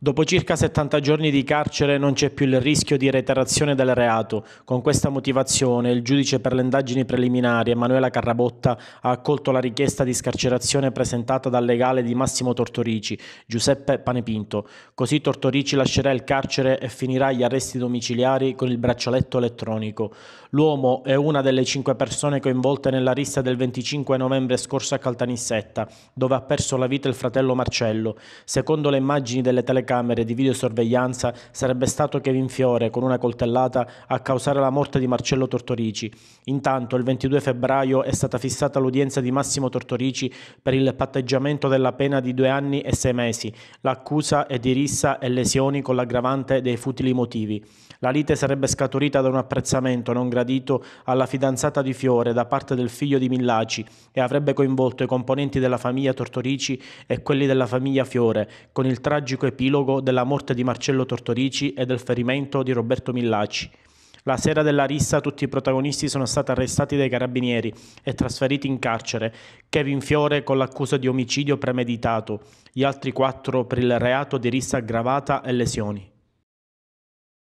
Dopo circa 70 giorni di carcere non c'è più il rischio di reiterazione del reato. Con questa motivazione il giudice per le indagini preliminari Emanuela Carrabotta ha accolto la richiesta di scarcerazione presentata dal legale di Massimo Tortorici, Giuseppe Panepinto. Così Tortorici lascerà il carcere e finirà gli arresti domiciliari con il braccialetto elettronico. L'uomo è una delle cinque persone coinvolte nella rissa del 25 novembre scorso a Caltanissetta, dove ha perso la vita il fratello Marcello. Secondo le immagini delle telecamere telecamere di videosorveglianza sarebbe stato Kevin Fiore con una coltellata a causare la morte di Marcello Tortorici. Intanto il 22 febbraio è stata fissata l'udienza di Massimo Tortorici per il patteggiamento della pena di due anni e sei mesi. L'accusa è di rissa e lesioni con l'aggravante dei futili motivi. La lite sarebbe scaturita da un apprezzamento non gradito alla fidanzata di Fiore da parte del figlio di Millaci e avrebbe coinvolto i componenti della famiglia Tortorici e quelli della famiglia Fiore, con il tragico epilogo l'epilogo della morte di Marcello Tortorici e del ferimento di Roberto Millaci. La sera della rissa tutti i protagonisti sono stati arrestati dai carabinieri e trasferiti in carcere, Kevin Fiore con l'accusa di omicidio premeditato, gli altri quattro per il reato di rissa aggravata e lesioni.